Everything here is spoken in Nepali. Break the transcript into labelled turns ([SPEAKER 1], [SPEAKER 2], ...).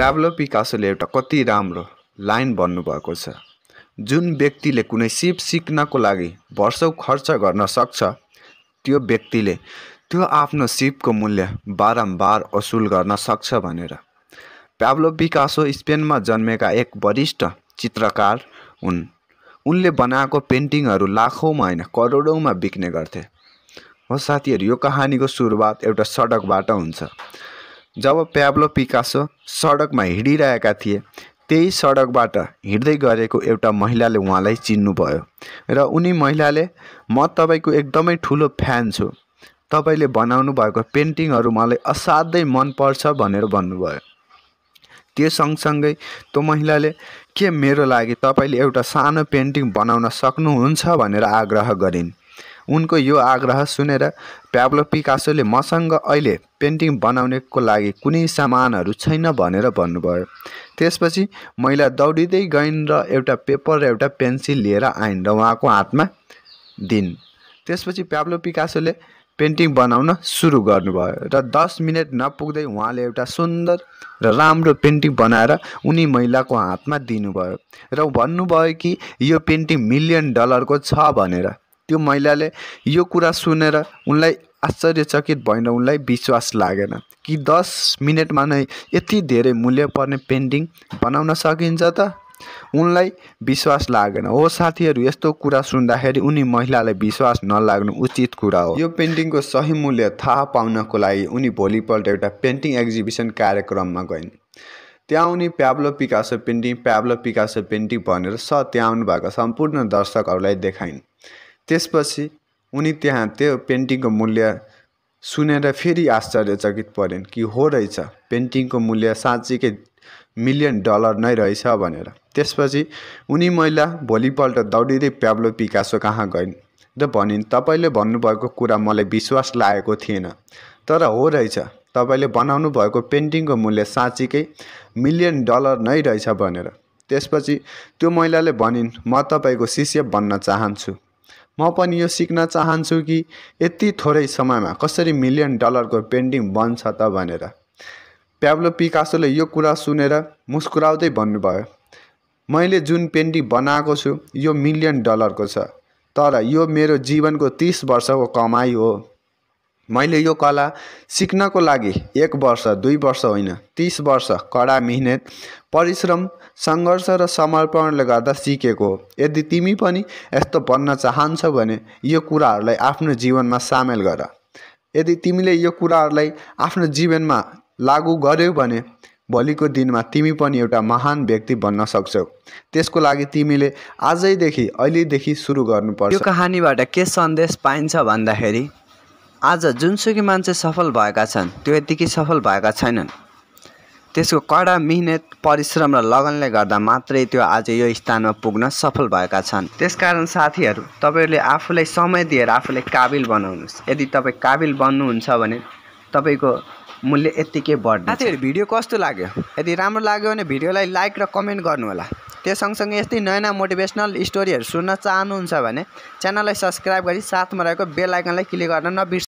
[SPEAKER 1] प्याब्लो पिकासोले एउटा कति राम्रो लाइन भन्नुभएको छ जुन व्यक्तिले कुनै सिप सिक्नको लागि वर्षौँ खर्च गर्न सक्छ त्यो व्यक्तिले त्यो आफ्नो सिपको मूल्य बारम्बार असुल गर्न सक्छ भनेर प्याब्लो पिकासो स्पेनमा जन्मेका एक वरिष्ठ चित्रकार हुन् उनले बनाएको पेन्टिङहरू लाखौँमा होइन करोडौँमा बिक्ने गर्थे हो साथीहरू यो कहानीको सुरुवात एउटा सडकबाट हुन्छ जब प्याब्लो पिकासो सडकमा हिँडिरहेका थिए त्यही सडकबाट हिँड्दै गरेको एउटा महिलाले उहाँलाई चिन्नुभयो र उनी महिलाले म तपाईँको एकदमै ठुलो फ्यान छु तपाईँले बनाउनु भएको पेन्टिङहरू मलाई असाध्यै मनपर्छ भनेर भन्नुभयो त्यो सँगसँगै त्यो महिलाले के मेरो लागि तपाईँले एउटा सानो पेन्टिङ बनाउन सक्नुहुन्छ भनेर आग्रह गरिन् उनको यो आग्रह सुनेर प्याब्लो पिकासोले मसँग अहिले पेन्टिङ बनाउनेको लागि कुनै सामानहरू छैन भनेर भन्नुभयो त्यसपछि महिला दौडिँदै गइन् र एउटा पेपर र एउटा पेन्सिल लिएर आइन् र उहाँको हातमा दिन् त्यसपछि प्याब्लो पिकासोले पेन्टिङ बनाउन सुरु गर्नुभयो र दस मिनट नपुग्दै उहाँले एउटा सुन्दर र राम्रो पेन्टिङ बनाएर उनी महिलाको हातमा दिनुभयो र भन्नुभयो कि यो पेन्टिङ मिलियन डलरको छ भनेर त्यो महिलाले यो कुरा सुनेर उनलाई आश्चर्यचकित भएन उनलाई विश्वास लागेन कि दस मिनटमा नै यति धेरै मूल्य पर्ने पेन्टिङ बनाउन सकिन्छ त उनलाई विश्वास लागेन हो साथीहरू यस्तो कुरा सुन्दाखेरि उनी महिलालाई विश्वास नलाग्नु उचित कुरा हो यो पेन्टिङको सही मूल्य थाहा पाउनको लागि उनी भोलिपल्ट एउटा पेन्टिङ एक्जिबिसन कार्यक्रममा गइन् त्यहाँ उनी Pablo Picasso painting Pablo Picasso painting भनेर स त्यहाँ आउनुभएको सम्पूर्ण दर्शकहरूलाई देखाइन् त्यसपछि उनी त्यहाँ त्यो पेन्टिङको मूल्य सुनेर फेरि आश्चर्यचकित परिन् कि हो रहेछ पेन्टिङको मूल्य साँच्चीकै मिलियन डलर नै रहेछ भनेर त्यसपछि उनी महिला भोलिपल्ट दौडिँदै प्याब्लो पिकासो कहाँ गइन् र भनिन् तपाईँले भन्नुभएको कुरा मलाई विश्वास लागेको थिएन तर हो रहेछ तपाईँले बनाउनु भएको पेन्टिङको मूल्य साँच्चीकै मिलियन डलर नै रहेछ भनेर त्यसपछि त्यो महिलाले भनिन् म तपाईँको शिष्य बन्न चाहन्छु म पनि यो सिक्न चाहन्छु कि यति थोरै समयमा कसरी मिलियन डलरको पेन्टिङ बन्छ त भनेर प्याब्लो पिकासोले यो कुरा सुनेर मुस्कुराउँदै भन्नुभयो मैले जुन पेन्टिङ बनाएको छु यो मिलियन डलरको छ तर यो मेरो जीवनको तिस वर्षको कमाइ हो मैले यो कला सिक्नको लागि एक वर्ष दुई वर्ष होइन तिस वर्ष कडा मिहिनेत परिश्रम सङ्घर्ष र समर्पणले गर्दा सिकेको हो यदि तिमी पनि यस्तो बन्न चाहन्छौ भने यो कुराहरूलाई आफ्नो जीवनमा सामेल गर यदि तिमीले यो कुराहरूलाई आफ्नो जीवनमा लागु गर्यौ भने भोलिको दिनमा तिमी पनि एउटा महान व्यक्ति बन्न सक्छौ त्यसको लागि तिमीले आजैदेखि अहिलेदेखि सुरु गर्नुपर्छ यो
[SPEAKER 2] कहानीबाट के सन्देश पाइन्छ भन्दाखेरि आज जुनसुकै मान्छे सफल भएका छन् त्यो यत्तिकै सफल भएका छैनन् त्यसको कडा मिहिनेत परिश्रम र लगनले गर्दा मात्रै त्यो आज यो स्थानमा पुग्न सफल भएका छन् त्यसकारण साथीहरू तपाईँहरूले आफूलाई समय दिएर आफूलाई काबिल बनाउनुहोस् यदि तपाईँ काबिल बन्नुहुन्छ भने तपाईँको मूल्य यत्तिकै बढ्ने साथीहरू भिडियो कस्तो लाग्यो यदि राम्रो लाग्यो भने भिडियोलाई लाइक र कमेन्ट गर्नुहोला त्यो सँगसँगै यस्तै नयाँ नयाँ मोटिभेसनल स्टोरीहरू सुन्न चाहनुहुन्छ भने च्यानललाई सब्सक्राइब गरी साथमा रहेको बेल आइकनलाई क्लिक गर्न नबिर्स